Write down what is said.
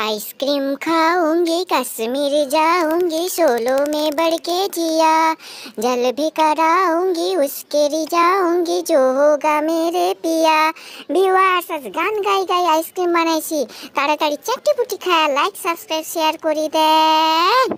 ice cream खाऊंगी कश्मीर जाऊंगी solo में बढ़ के जिया जल भी कराऊंगी उसके लिए जाऊंगी जो होगा मेरे पिया भिवार सस गान गाई गाई आइसक्रीम बनाई सी तारी चट्टी पुट्टी खाया लाइक सब्सक्राइब शेयर करी दे